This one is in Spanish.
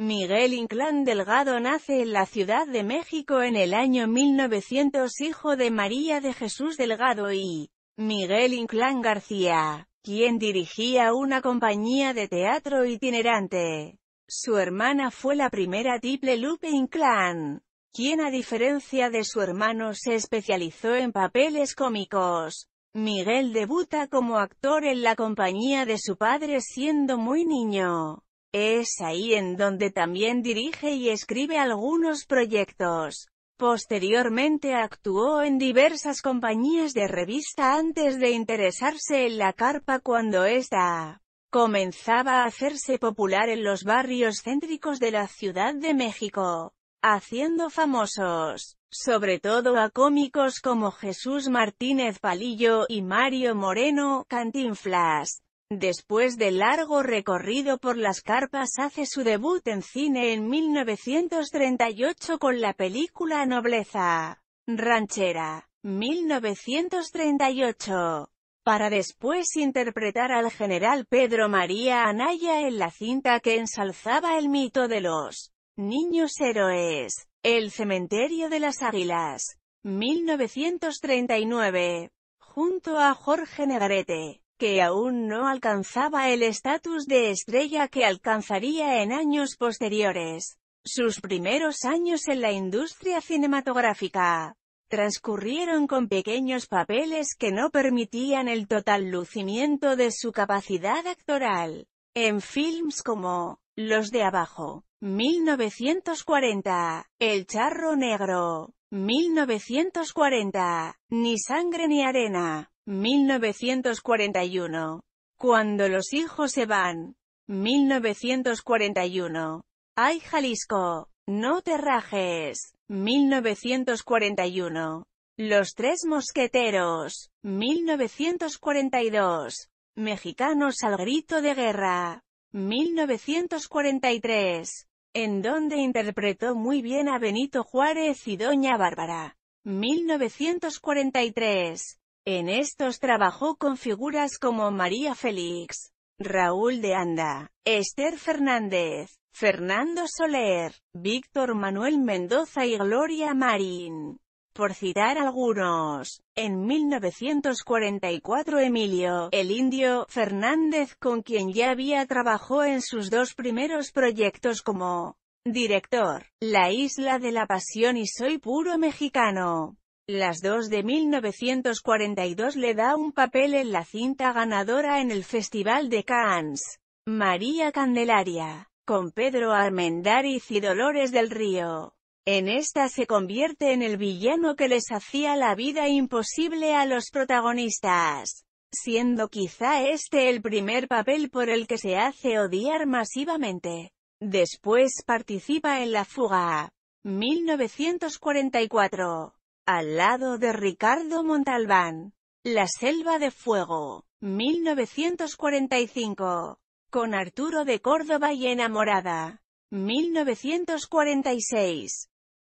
Miguel Inclán Delgado nace en la Ciudad de México en el año 1900 hijo de María de Jesús Delgado y Miguel Inclán García, quien dirigía una compañía de teatro itinerante. Su hermana fue la primera triple Lupe Inclán, quien a diferencia de su hermano se especializó en papeles cómicos. Miguel debuta como actor en la compañía de su padre siendo muy niño. Es ahí en donde también dirige y escribe algunos proyectos. Posteriormente actuó en diversas compañías de revista antes de interesarse en la carpa cuando ésta comenzaba a hacerse popular en los barrios céntricos de la Ciudad de México, haciendo famosos, sobre todo a cómicos como Jesús Martínez Palillo y Mario Moreno, Cantinflas. Después de largo recorrido por las carpas hace su debut en cine en 1938 con la película Nobleza Ranchera, 1938, para después interpretar al general Pedro María Anaya en la cinta que ensalzaba el mito de los niños héroes, El cementerio de las águilas, 1939, junto a Jorge Negrete que aún no alcanzaba el estatus de estrella que alcanzaría en años posteriores. Sus primeros años en la industria cinematográfica transcurrieron con pequeños papeles que no permitían el total lucimiento de su capacidad actoral. En films como Los de Abajo, 1940, El Charro Negro, 1940, Ni Sangre ni Arena, 1941. Cuando los hijos se van. 1941. ¡Ay Jalisco! No te rajes. 1941. Los tres mosqueteros. 1942. Mexicanos al grito de guerra. 1943. En donde interpretó muy bien a Benito Juárez y Doña Bárbara. 1943. En estos trabajó con figuras como María Félix, Raúl de Anda, Esther Fernández, Fernando Soler, Víctor Manuel Mendoza y Gloria Marín. Por citar algunos, en 1944 Emilio, el indio, Fernández con quien ya había trabajó en sus dos primeros proyectos como director, La Isla de la Pasión y Soy Puro Mexicano. Las dos de 1942 le da un papel en la cinta ganadora en el Festival de Cannes, María Candelaria, con Pedro Armendáriz y Dolores del Río. En esta se convierte en el villano que les hacía la vida imposible a los protagonistas, siendo quizá este el primer papel por el que se hace odiar masivamente. Después participa en La Fuga, 1944 al lado de Ricardo Montalbán. La Selva de Fuego, 1945, con Arturo de Córdoba y Enamorada, 1946.